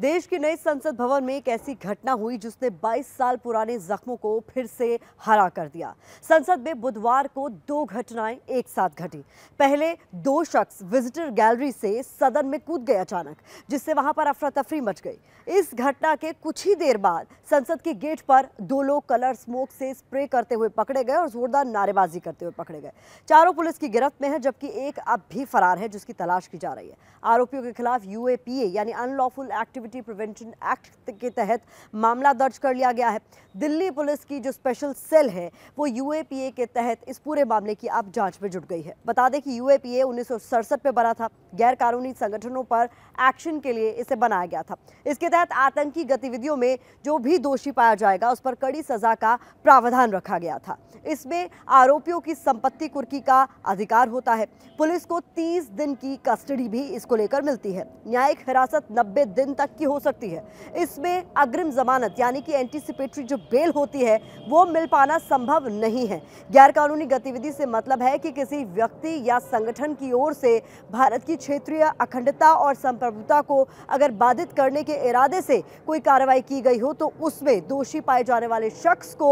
देश के नए संसद भवन में एक ऐसी घटना हुई जिसने 22 साल पुराने जख्मों को फिर से हरा कर दिया संसद में बुधवार को दो घटनाएं एक साथ घटी पहले दो शख्स विजिटर गैलरी से सदन में कूद गए अचानक जिससे वहां पर अफरा तफरी मच गई इस घटना के कुछ ही देर बाद संसद के गेट पर दो लोग कलर स्मोक से स्प्रे करते हुए पकड़े गए और जोरदार नारेबाजी करते हुए पकड़े गए चारों पुलिस की गिरफ्त में है जबकि एक अब भी फरार है जिसकी तलाश की जा रही है आरोपियों के खिलाफ यूएपीए यानी unlawful activity gravity prevention act के तहत मामला दर्ज कर लिया गया है दिल्ली पुलिस की जो स्पेशल सेल है वो यूएपीए के तहत इस पूरे मामले की अब जांच में जुट गई है बता दें कि यूएपीए उन्नीस में बना था गैर कानूनी संगठनों पर एक्शन के लिए इसे बनाया गया था इसके तहत आतंकी गतिविधियों में जो भी दोषी पाया जाएगा उस पर कड़ी सजा का प्रावधान रखा गया था इसमें आरोपियों की संपत्ति कुर्की का अधिकार होता है पुलिस को 30 दिन की कस्टडी भी इसको लेकर मिलती है न्यायिक हिरासत 90 दिन तक की हो सकती है इसमें अग्रिम जमानत यानी कि एंटीसिपेटरी जो बेल होती है वो मिल पाना संभव नहीं है गैर कानूनी गतिविधि से मतलब है कि किसी व्यक्ति या संगठन की ओर से भारत की क्षेत्रीय अखंडता और संप्रभुता को अगर बाधित करने के इरादे से कोई कार्रवाई की गई हो तो उसमें दोषी पाए जाने वाले शख्स को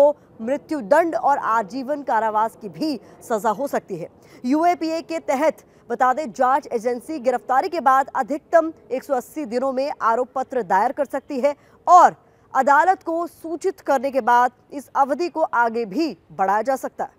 मृत्युदंड और आजीवन कारावास की भी सजा हो सकती है यूएपीए के तहत बता दें जांच एजेंसी गिरफ्तारी के बाद अधिकतम 180 दिनों में आरोप पत्र दायर कर सकती है और अदालत को सूचित करने के बाद इस अवधि को आगे भी बढ़ाया जा सकता है